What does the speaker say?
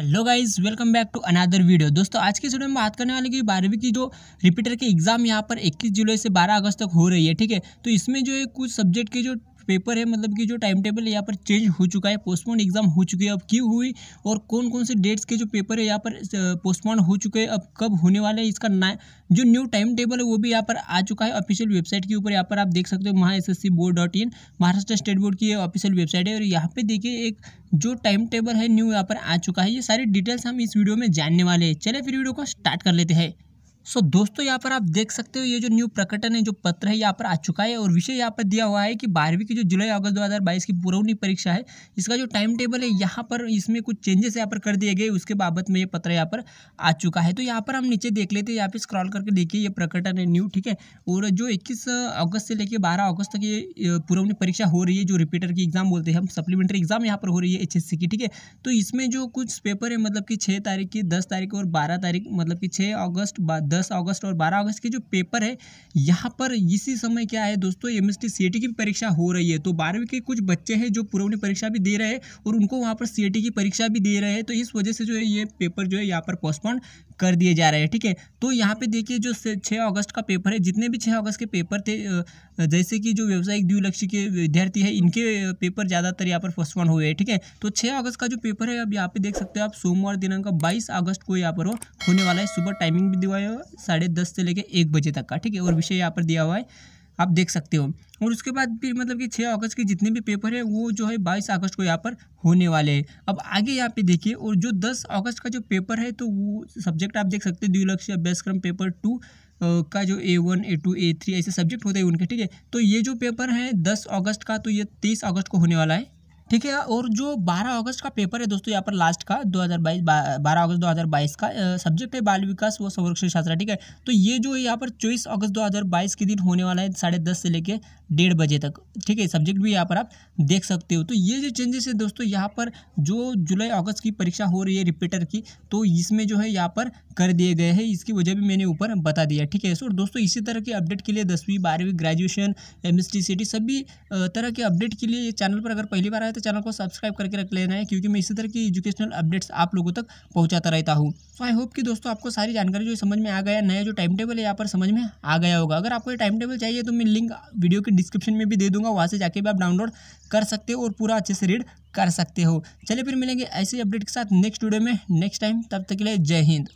hello guys welcome back to another video दोस्तों आज की वीडियो में बात करने वाले कि बारहवीं की जो रिपीटर के एग्ज़ाम यहाँ पर 21 जुलाई से 12 अगस्त तक हो रही है ठीक है तो इसमें जो है कुछ सब्जेक्ट के जो पेपर है मतलब कि जो टाइम टेबल यहाँ पर चेंज हो चुका है पोस्टपोन एग्जाम हो चुकी है अब क्यों हुई और कौन कौन से डेट्स के जो पेपर है यहाँ पर पोस्टपोन हो चुके हैं अब कब होने वाले है इसका ना जो न्यू टाइम टेबल है वो भी यहाँ पर आ चुका है ऑफिशियल वेबसाइट के ऊपर यहाँ पर आप देख सकते हो Maha S S C board dot in Maharashtra state board की ऑफिशियल वेबसाइट है और यहाँ पर देखिए एक जो टाइम टेबल है न्यू यहाँ पर आ चुका है ये सारी डिटेल्स हम इस वीडियो में जानने वाले हैं चले फिर वीडियो को स्टार्ट कर लेते हैं सो so, दोस्तों यहाँ पर आप देख सकते हो ये जो न्यू प्रकटन है जो पत्र है यहाँ पर आ चुका है और विषय यहाँ पर दिया हुआ है कि बारहवीं की जो जुलाई अगस्त 2022 की पूर्वनी परीक्षा है इसका जो टाइम टेबल है यहाँ पर इसमें कुछ चेंजेस यहाँ पर कर दिए गए उसके बाबत में ये पत्र यहाँ पर आ चुका है तो यहाँ पर हम नीचे देख लेते हैं यहाँ पर स्क्रॉल करके देखिए ये प्रकटन है न्यू ठीक है और जो इक्कीस अगस्त से लेकर बारह अगस्त तक ये पूर्वनी परीक्षा हो रही है जो रिपीटर की एग्जाम बोलते हैं हम सप्लीमेंट्री एग्जाम यहाँ पर हो रही है एच की ठीक है तो इसमें जो कुछ पेपर है मतलब कि छः तारीख की दस तारीख और बारह तारीख मतलब कि छः अगस्त बाद दस अगस्त और बारह अगस्त के जो पेपर है यहाँ पर इसी समय क्या है दोस्तों एम एस की परीक्षा हो रही है तो बारहवीं के कुछ बच्चे हैं जो पुरानी परीक्षा भी दे रहे हैं और उनको वहाँ पर सी की परीक्षा भी दे रहे हैं तो इस वजह से जो है ये पेपर जो है यहाँ पर पोस्टपोन कर दिए जा रहे हैं ठीक है तो यहाँ पे देखिए जो छः अगस्त का पेपर है जितने भी छः अगस्त के पेपर थे जैसे कि जो व्यावसायिक द्विलक्ष्य के विद्यार्थी है इनके पेपर ज़्यादातर यहाँ पर वन हुए हैं ठीक है तो छः अगस्त का जो पेपर है अब यहाँ पे देख सकते हो आप सोमवार दिनांक बाईस अगस्त को यहाँ पर होने वाला है सुबह टाइमिंग भी दिया हुआ है साढ़े दस से लेकर एक बजे तक का ठीक है और विषय यहाँ पर दिया हुआ है आप देख सकते हो और उसके बाद फिर मतलब कि छः अगस्त के जितने भी पेपर है वो जो है बाईस अगस्त को यहाँ पर होने वाले हैं अब आगे यहाँ पे देखिए और जो दस अगस्त का जो पेपर है तो वो सब्जेक्ट आप देख सकते हैं द्विलक्ष्य अभ्यासक्रम पेपर टू का जो A one A two A three ऐसे सब्जेक्ट होते हैं उनके ठीक है तो ये जो पेपर है दस अगस्त का तो ये तेईस अगस्त को होने वाला है ठीक है और जो 12 अगस्त का पेपर है दोस्तों यहाँ पर लास्ट का 2022 12 अगस्त 2022 का सब्जेक्ट है बाल विकास व संरक्षण शास्त्र ठीक है तो ये जो यहाँ पर चौबीस अगस्त 2022 के दिन होने वाला है साढ़े दस से लेके डेढ़ बजे तक ठीक है सब्जेक्ट भी यहाँ पर आप देख सकते हो तो ये जो चेंजेस है दोस्तों यहाँ पर जो जुलाई अगस्त की परीक्षा हो रही है रिपीटर की तो इसमें जो है यहाँ पर कर दिए गए हैं इसकी वजह भी मैंने ऊपर बता दिया ठीक है सो दोस्तों इसी तरह के अपडेट के लिए दसवीं बारहवीं ग्रेजुएशन एम सभी तरह के अपडेट के लिए चैनल पर अगर पहली बार आए तो चैनल को सब्सक्राइब करके रख लेना है क्योंकि मैं इसी तरह की एजुकेशनल अपडेट्स आप लोगों तक पहुँचाता रहता हूँ तो आई होप कि दोस्तों आपको सारी जानकारी जो समझ में आ गया नया जो टाइम टेबल है यहाँ पर समझ में आ गया होगा अगर आपको ये टाइम टेबल चाहिए तो मैं लिंक वीडियो के डिस्क्रिप्शन में भी दे दूंगा वहाँ से जाके भी आप डाउनलोड कर सकते हो और पूरा अच्छे से रीड कर सकते हो चलिए फिर मिलेंगे ऐसे अपडेट के साथ नेक्स्ट वीडियो में नेक्स्ट टाइम तब तक के लिए जय हिंद